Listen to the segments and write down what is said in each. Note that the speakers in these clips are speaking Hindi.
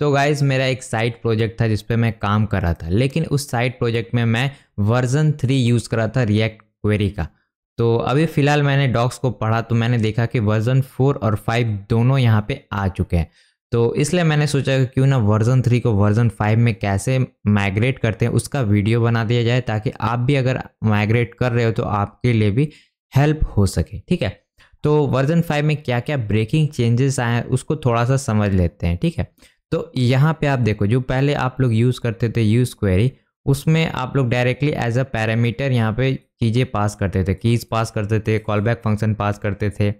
तो गाइज मेरा एक साइड प्रोजेक्ट था जिसपे मैं काम कर रहा था लेकिन उस साइड प्रोजेक्ट में मैं वर्जन थ्री यूज़ कर रहा था रिएक्ट क्वेरी का तो अभी फ़िलहाल मैंने डॉक्स को पढ़ा तो मैंने देखा कि वर्जन फोर और फाइव दोनों यहाँ पे आ चुके हैं तो इसलिए मैंने सोचा कि क्यों ना वर्जन थ्री को वर्जन फाइव में कैसे माइग्रेट करते हैं उसका वीडियो बना दिया जाए ताकि आप भी अगर माइग्रेट कर रहे हो तो आपके लिए भी हेल्प हो सके ठीक है तो वर्जन फाइव में क्या क्या ब्रेकिंग चेंजेस आए हैं उसको थोड़ा सा समझ लेते हैं ठीक है तो यहाँ पे आप देखो जो पहले आप लोग यूज़ करते थे यूज़ क्वेरी उसमें आप लोग डायरेक्टली एज अ पैरामीटर यहाँ पे चीज़ें पास करते थे कीज़ पास करते थे कॉल बैक फंक्शन पास करते थे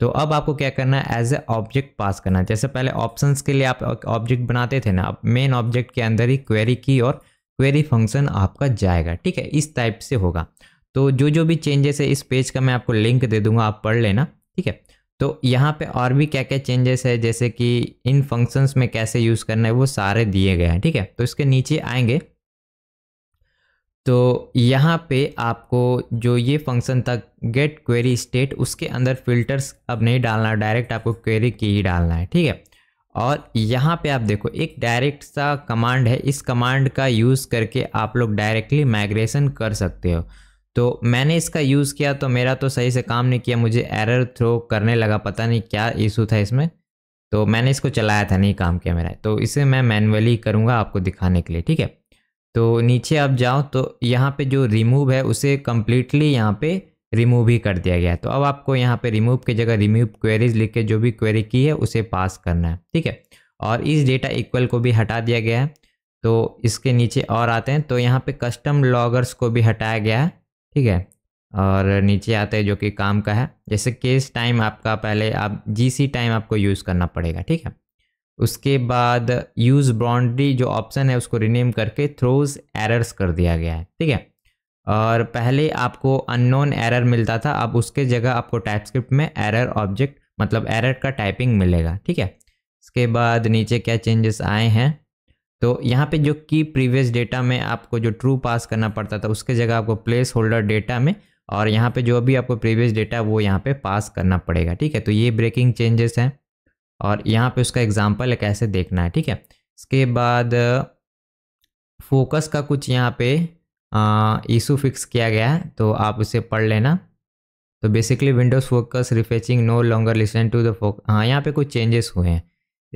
तो अब आपको क्या करना है एज ए ऑब्जेक्ट पास करना है जैसे पहले ऑप्शंस के लिए आप ऑब्जेक्ट बनाते थे ना अब मेन ऑब्जेक्ट के अंदर ही क्वेरी की और क्वेरी फंक्शन आपका जाएगा ठीक है इस टाइप से होगा तो जो जो भी चेंजेस है इस पेज का मैं आपको लिंक दे दूंगा आप पढ़ लेना ठीक है तो यहाँ पे और भी क्या क्या चेंजेस है जैसे कि इन फंक्शंस में कैसे यूज़ करना है वो सारे दिए गए हैं ठीक है तो इसके नीचे आएंगे तो यहाँ पे आपको जो ये फंक्शन था गेट क्वेरी स्टेट उसके अंदर फिल्टर्स अब नहीं डालना डायरेक्ट आपको क्वेरी की ही डालना है ठीक है और यहाँ पे आप देखो एक डायरेक्ट सा कमांड है इस कमांड का यूज़ करके आप लोग डायरेक्टली माइग्रेशन कर सकते हो तो मैंने इसका यूज़ किया तो मेरा तो सही से काम नहीं किया मुझे एरर थ्रो करने लगा पता नहीं क्या इशू था इसमें तो मैंने इसको चलाया था नहीं काम किया मेरा तो इसे मैं मैनुअली करूँगा आपको दिखाने के लिए ठीक है तो नीचे आप जाओ तो यहाँ पे जो रिमूव है उसे कम्प्लीटली यहाँ पे रिमूव ही कर दिया गया है तो अब आपको यहाँ पे रिमूव की जगह रिमूव क्वेरीज लिख के जो भी क्वेरी की है उसे पास करना है ठीक है और इस डेटा इक्वल को भी हटा दिया गया है तो इसके नीचे और आते हैं तो यहाँ पे कस्टम लॉगर्स को भी हटाया गया है ठीक है और नीचे आते हैं जो कि काम का है जैसे केस टाइम आपका पहले आप जीसी टाइम आपको यूज़ करना पड़ेगा ठीक है उसके बाद यूज़ बाउंड्री जो ऑप्शन है उसको रिनेम करके थ्रोज एरर्स कर दिया गया है ठीक है और पहले आपको अननोन एरर मिलता था अब उसके जगह आपको टाइपस्क्रिप्ट में एरर ऑब्जेक्ट मतलब एरर का टाइपिंग मिलेगा ठीक है इसके बाद नीचे क्या चेंजेस आए हैं तो यहाँ पे जो की प्रीवियस डेटा में आपको जो ट्रू पास करना पड़ता था उसके जगह आपको प्लेस होल्डर डेटा में और यहाँ पे जो भी आपको प्रीवियस डेटा वो यहाँ पे पास करना पड़ेगा ठीक है तो ये ब्रेकिंग चेंजेस हैं और यहाँ पे उसका एग्जाम्पल कैसे देखना है ठीक है इसके बाद फोकस का कुछ यहाँ पे इशू फिक्स किया गया है तो आप उसे पढ़ लेना तो basically windows focus refetching no longer listen to the focus हाँ यहाँ पे कुछ चेंजेस हुए हैं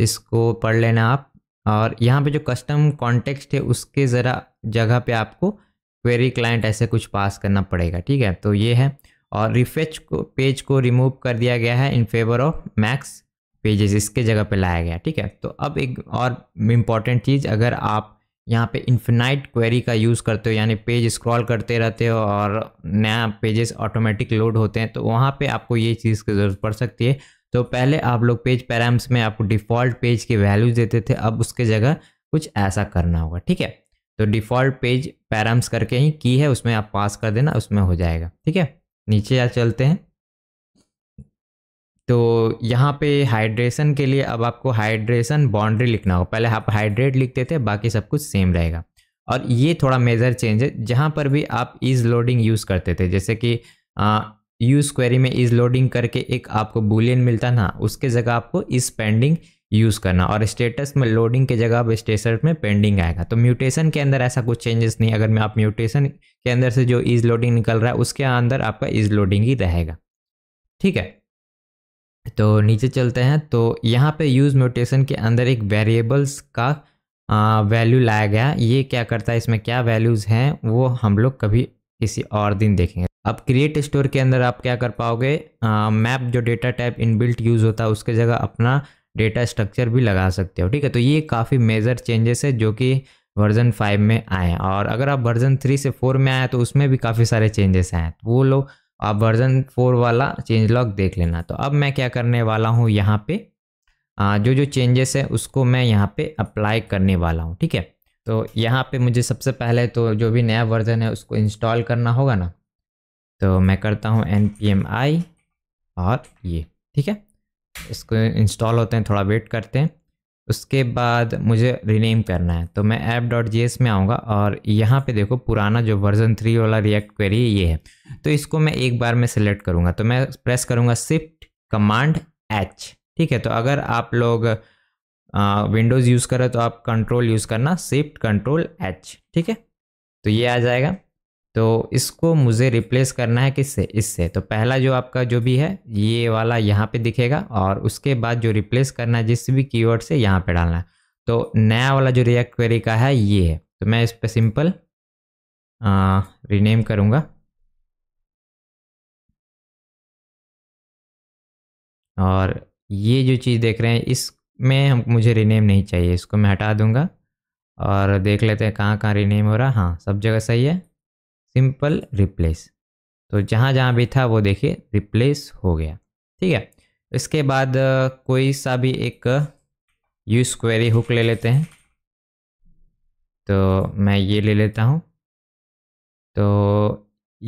इसको पढ़ लेना आप और यहाँ पे जो कस्टम कॉन्टेक्स्ट है उसके ज़रा जगह पे आपको क्वेरी क्लाइंट ऐसे कुछ पास करना पड़ेगा ठीक है तो ये है और रिफ्रेच को पेज को रिमूव कर दिया गया है in favour of max pages इसके जगह पे लाया गया ठीक है तो अब एक और इम्पॉर्टेंट चीज़ अगर आप यहाँ पे इन्फिनाइट क्वेरी का यूज़ करते हो यानी पेज स्क्रॉल करते रहते हो और नया पेजेस ऑटोमेटिक लोड होते हैं तो वहाँ पे आपको ये चीज़ की ज़रूरत पड़ सकती है तो पहले आप लोग पेज पैराम्स में आपको डिफ़ॉल्ट पेज की वैल्यूज देते थे अब उसके जगह कुछ ऐसा करना होगा ठीक है तो डिफ़ॉल्ट पेज पैराम्स करके ही की है उसमें आप पास कर देना उसमें हो जाएगा ठीक है नीचे आ चलते हैं तो यहाँ पे हाइड्रेशन के लिए अब आपको हाइड्रेशन बाउंड्री लिखना होगा पहले आप हाइड्रेट लिखते थे बाकी सब कुछ सेम रहेगा और ये थोड़ा मेजर चेंज है जहाँ पर भी आप इज लोडिंग यूज़ करते थे जैसे कि यूज क्वेरी में इज लोडिंग करके एक आपको बुलियन मिलता ना उसके जगह आपको इस पेंडिंग यूज़ करना और स्टेटस में लोडिंग के जगह अब स्टेटस में पेंडिंग आएगा तो म्यूटेशन के अंदर ऐसा कुछ चेंजेस नहीं अगर मैं आप म्यूटेशन के अंदर से जो इज लोडिंग निकल रहा है उसके अंदर आपका इज लोडिंग ही रहेगा ठीक है तो नीचे चलते हैं तो यहाँ पे यूज़ म्यूटेशन के अंदर एक वेरिएबल्स का वैल्यू लाया गया ये क्या करता है इसमें क्या वैल्यूज़ हैं वो हम लोग कभी किसी और दिन देखेंगे अब क्रिएट स्टोर के अंदर आप क्या कर पाओगे मैप जो डेटा टाइप इनबिल्ट यूज़ होता है उसके जगह अपना डेटा स्ट्रक्चर भी लगा सकते हो ठीक है तो ये काफ़ी मेजर चेंजेस है जो कि वर्जन फाइव में आए हैं और अगर आप वर्जन थ्री से फोर में आए तो उसमें भी काफ़ी सारे चेंजेस आए वो लोग आप वर्जन फोर वाला चेंज लॉग देख लेना तो अब मैं क्या करने वाला हूँ यहाँ पे आ, जो जो चेंजेस है उसको मैं यहाँ पे अप्लाई करने वाला हूँ ठीक है तो यहाँ पे मुझे सबसे पहले तो जो भी नया वर्जन है उसको इंस्टॉल करना होगा ना तो मैं करता हूँ एन पी एम आई और ये ठीक है इसको इंस्टॉल होते हैं थोड़ा वेट करते हैं उसके बाद मुझे रीनेम करना है तो मैं ऐप डॉट जी में आऊँगा और यहाँ पे देखो पुराना जो वर्जन थ्री वाला रिएक्ट क्वेरी ये है तो इसको मैं एक बार में सेलेक्ट करूँगा तो मैं प्रेस करूँगा शिफ्ट कमांड एच ठीक है तो अगर आप लोग विंडोज़ यूज़ करें तो आप कंट्रोल यूज़ करना शिफ्ट कंट्रोल एच ठीक है तो ये आ जाएगा तो इसको मुझे रिप्लेस करना है किससे इससे तो पहला जो आपका जो भी है ये वाला यहाँ पे दिखेगा और उसके बाद जो रिप्लेस करना है जिस भी कीवर्ड से यहाँ पे डालना है तो नया वाला जो रिएक्ट क्वेरी का है ये है तो मैं इस पर सिंपल रीनेम करूँगा और ये जो चीज़ देख रहे हैं इसमें हम मुझे रीनेम नहीं चाहिए इसको मैं हटा दूँगा और देख लेते हैं कहाँ कहाँ रीनेम हो रहा हाँ सब जगह सही है सिंपल रिप्लेस तो जहाँ जहाँ भी था वो देखिए रिप्लेस हो गया ठीक है इसके बाद कोई सा भी एक यूज क्वेरी हुक ले लेते हैं तो मैं ये ले लेता हूँ तो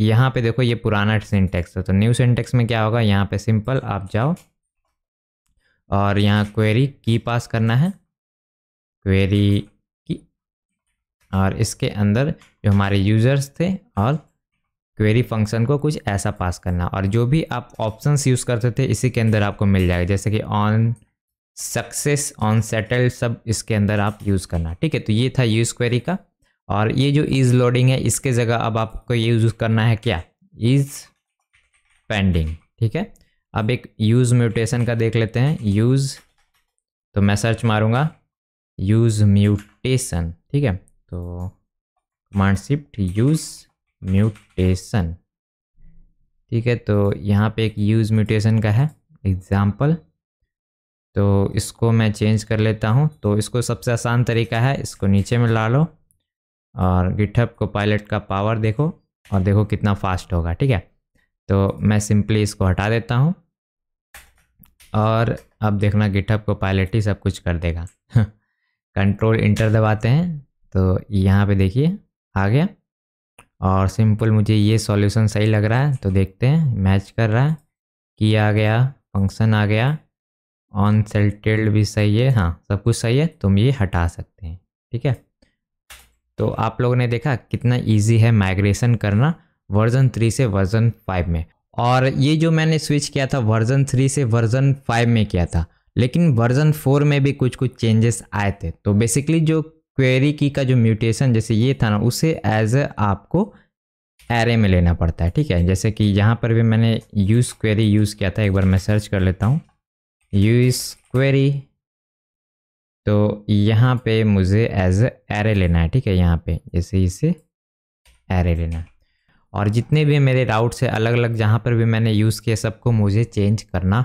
यहाँ पे देखो ये पुराना सिंटेक्स है तो न्यू सिंटेक्स में क्या होगा यहाँ पे सिंपल आप जाओ और यहाँ क्वेरी की पास करना है क्वेरी और इसके अंदर जो हमारे यूज़र्स थे और क्वेरी फंक्शन को कुछ ऐसा पास करना और जो भी आप ऑप्शंस यूज़ करते थे इसी के अंदर आपको मिल जाएगा जैसे कि ऑन सक्सेस ऑन सेटल सब इसके अंदर आप यूज़ करना ठीक है तो ये था यूज़ क्वेरी का और ये जो इज़ लोडिंग है इसके जगह अब आपको ये यूज़ करना है क्या इज़ पेंडिंग ठीक है अब एक यूज़ म्यूटेशन का देख लेते हैं यूज़ तो मैं सर्च मारूंगा यूज़ म्यूटेशन ठीक है तो कमांड शिफ्ट यूज़ म्यूटेशन ठीक है तो यहाँ पे एक यूज़ म्यूटेशन का है एग्ज़ाम्पल तो इसको मैं चेंज कर लेता हूँ तो इसको सबसे आसान तरीका है इसको नीचे में ला लो और गिटहब को पायलट का पावर देखो और देखो कितना फास्ट होगा ठीक है तो मैं सिंपली इसको हटा देता हूँ और अब देखना गिटहब को पायलट ही सब कुछ कर देगा कंट्रोल इंटर दबाते हैं तो यहाँ पे देखिए आ गया और सिंपल मुझे ये सॉल्यूशन सही लग रहा है तो देखते हैं मैच कर रहा है की आ गया फंक्शन आ गया ऑन सेल्टेड भी सही है हाँ सब कुछ सही है तुम ये हटा सकते हैं ठीक है तो आप लोगों ने देखा कितना इजी है माइग्रेशन करना वर्जन थ्री से वर्जन फाइव में और ये जो मैंने स्विच किया था वर्जन थ्री से वर्जन फाइव में किया था लेकिन वर्जन फोर में भी कुछ कुछ चेंजेस आए थे तो बेसिकली जो क्वेरी की का जो म्यूटेशन जैसे ये था ना उसे एज अ आपको एरे में लेना पड़ता है ठीक है जैसे कि यहाँ पर भी मैंने यूज़ क्वेरी यूज़ किया था एक बार मैं सर्च कर लेता हूँ यूज़ क्वेरी तो यहाँ पे मुझे एज अ एरे लेना है ठीक है यहाँ पे जैसे इसे एरे लेना है और जितने भी मेरे राउट्स है अलग अलग जहाँ पर भी मैंने यूज़ किया सबको मुझे चेंज करना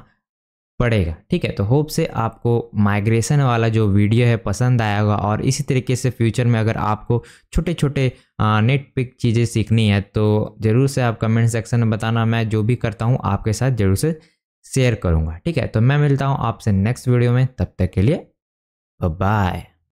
पड़ेगा ठीक है तो होप से आपको माइग्रेशन वाला जो वीडियो है पसंद आया होगा और इसी तरीके से फ्यूचर में अगर आपको छोटे छोटे नेट पिक चीज़ें सीखनी है तो ज़रूर से आप कमेंट सेक्शन में बताना मैं जो भी करता हूँ आपके साथ ज़रूर से शेयर करूँगा ठीक है तो मैं मिलता हूँ आपसे नेक्स्ट वीडियो में तब तक के लिए बाय